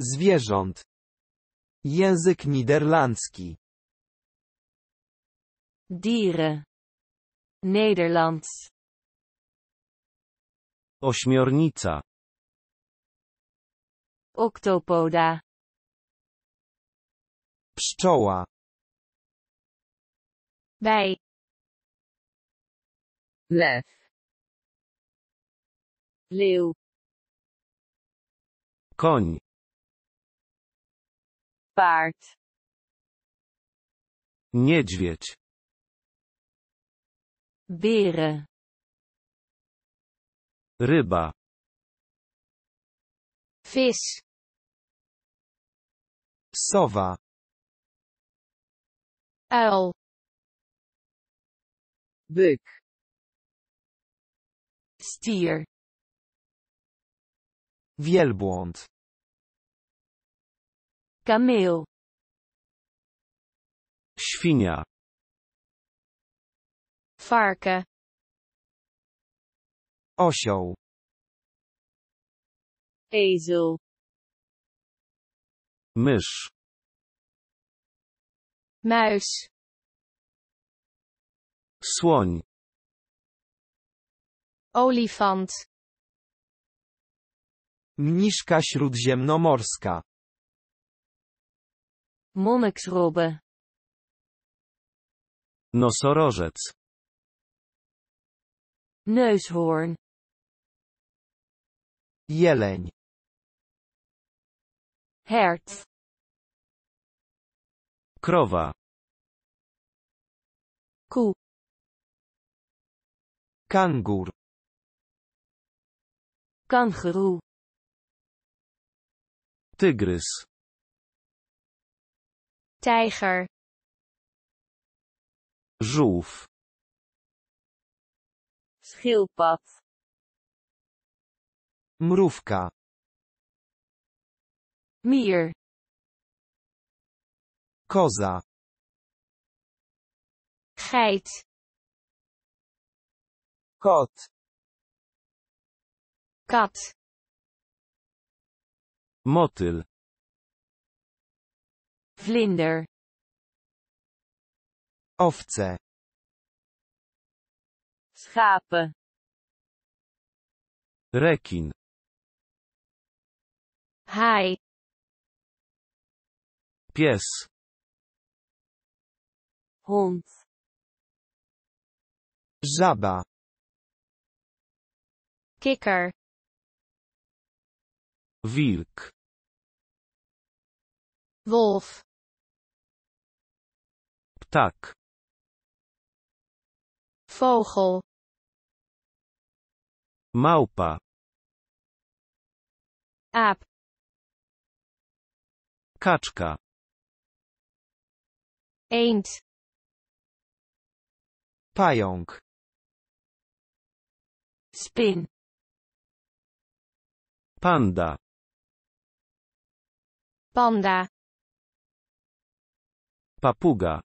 Zwierząt. Język niderlandzki. Dieren. Nederlands. Ośmiornica. Octopoda. Pszczoła. Bij. Lew. Leeuw. Koń paard niedźwiedź beren ryba fish, sowa uil byk stier wielbłąd Cameo. Świnia. Varken. Osioł. Ezel. Mysz. Muis. Słoń. Olifant. Mniszka śródziemnomorska. Monniksrobe. Nosorożec. Neushoorn. Jeleń. Herz. Krowa. Ku. Kangur. Kangaroo. Tygrys. tijger żółw schildpad mrówka mier koza geit kot kat motyl vlinder owce schapen rekin haj pies hond żaba kikker wilk wolf Tak. Vogel. Małpa. Ap, Kaczka. Eend. Pająk. Spin. Panda. Panda. Papuga.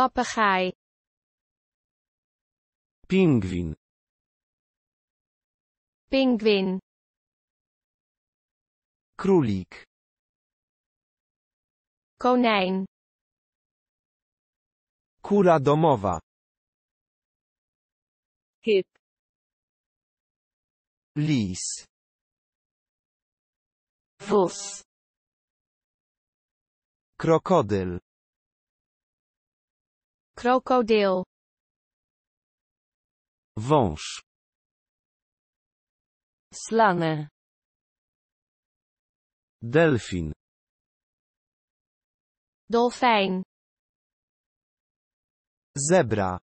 Papegaai. Pingwin. Pingwin. Królik. Konijn. Kura domowa. Hip. Lis. Wóz. Krokodyl. Krokodyl. Wąż. Slane. Delfin. Dolfijn. Zebra.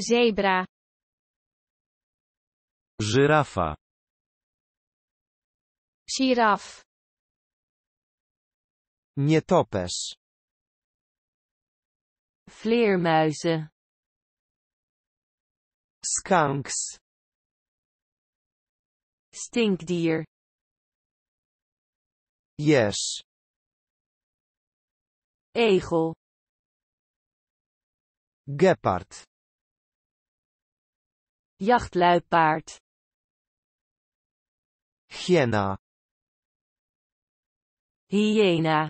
Zebra. Żyrafa. Żyraf. Nietoperz. vleermuizen skunks stinkdier yes egel Gepard. Jachtluipaard. Hyena. Hyena.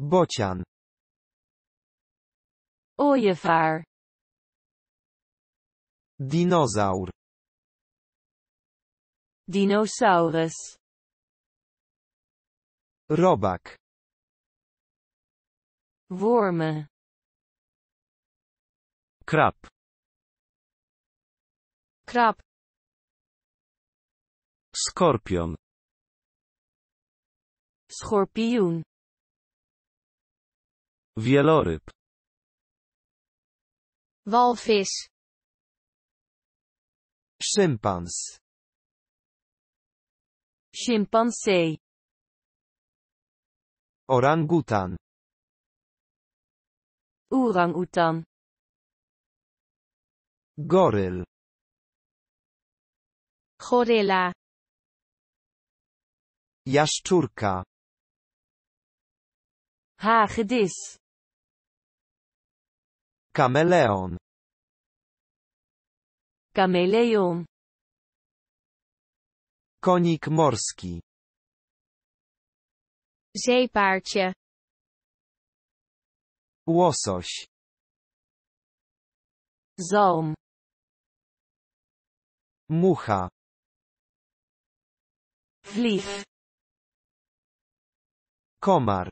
Bocian. Ooievaar. Dinosaur. Dinosaurus. Robak. Wormen. Krab. Krab. Skorpion. Schorpioen. Wieloryb. walvis szympans schimpansee orangutan orangutan goryl goryla jaszczurka hagedis Kameleon. Kameleon. Konik morski. Zeepaardje. Łosoś. Zalm. Mucha. Vlieg. Komar.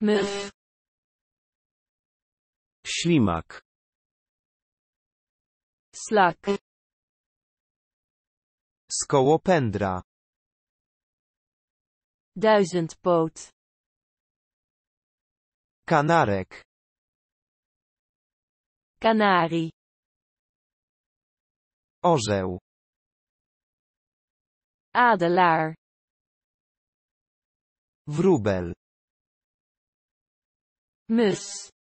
Muf. Ślimak. Slak. Skołopędra. Duizendpoot. Kanarek. Kanari. Orzeł. Adelaar. Wróbel. Mus.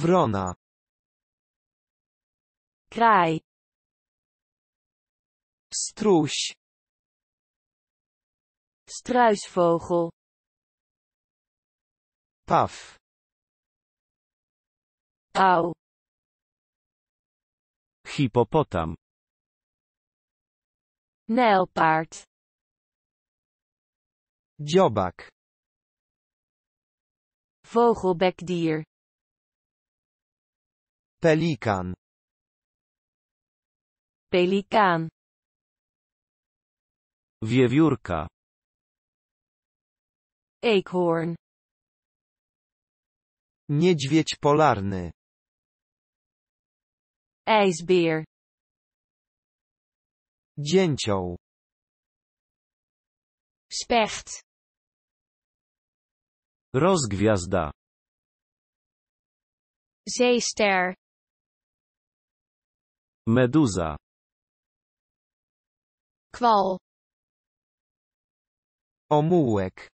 Wrona. Kraj. Struś. Struisvogel. Paf. Au. Hipopotam. Nijlpaard. Dziobak. Vogelbekdier. Pelikan. Pelikan. Wiewiórka. Eekhoorn. Niedźwiedź polarny. IJsbeer. Dzięcioł. Specht. Rozgwiazda. Zeester. Meduza. Kwal. Omułek.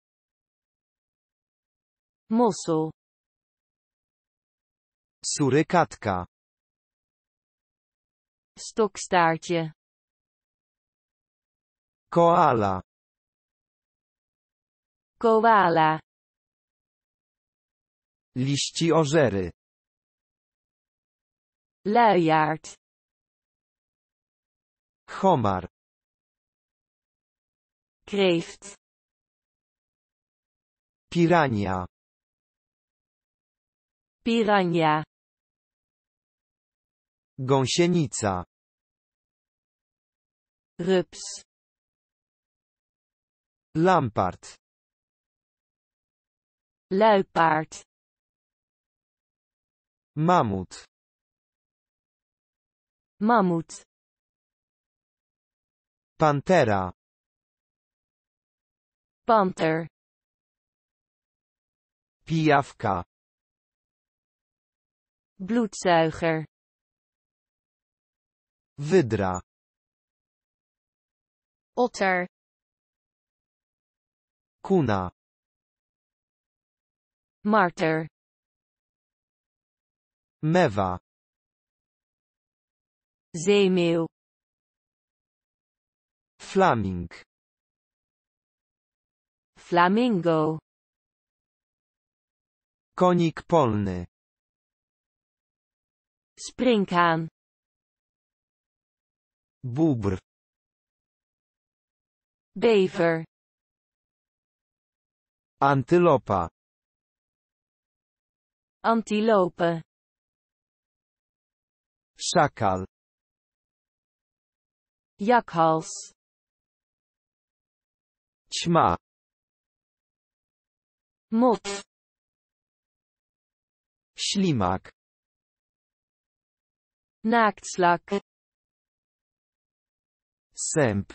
Musu. Surykatka. Stokstaartje. Koala. Koala. Liści orzery. Homar. Kreeft. Pirania. Pirania. Gąsienica. rups, Lampart. Luipaard. Mamut. Mamut. Pantera. Panther, Pijawka. Bloedzuiger. Wydra. Otter. Kuna. Marter. Mewa. Zeemeeuw. Flaming. Flamingo. Konik polny. Sprinkaan. Bóbr. Bever. Antylopa. Antilope. Szakal. Jakhals ćma móc ślimak naaktslak sęp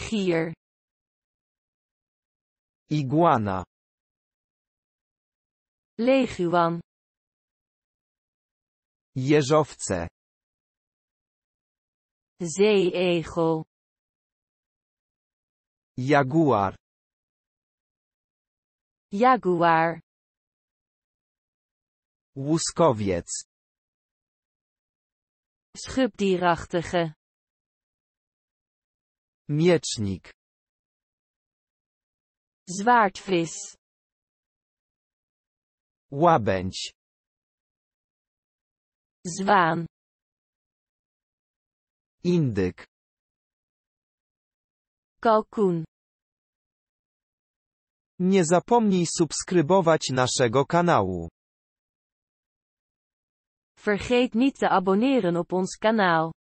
gier iguana leguan jeżowce zeeegel Jaguar. Jaguar. Łuskowiec. Schubdierachtige. Miecznik. Zwaardvis. Łabędź. Zwaan. Indyk. Kokun. Nie zapomnij subskrybować naszego kanału. Vergeet niet te abonneren op ons kanaal.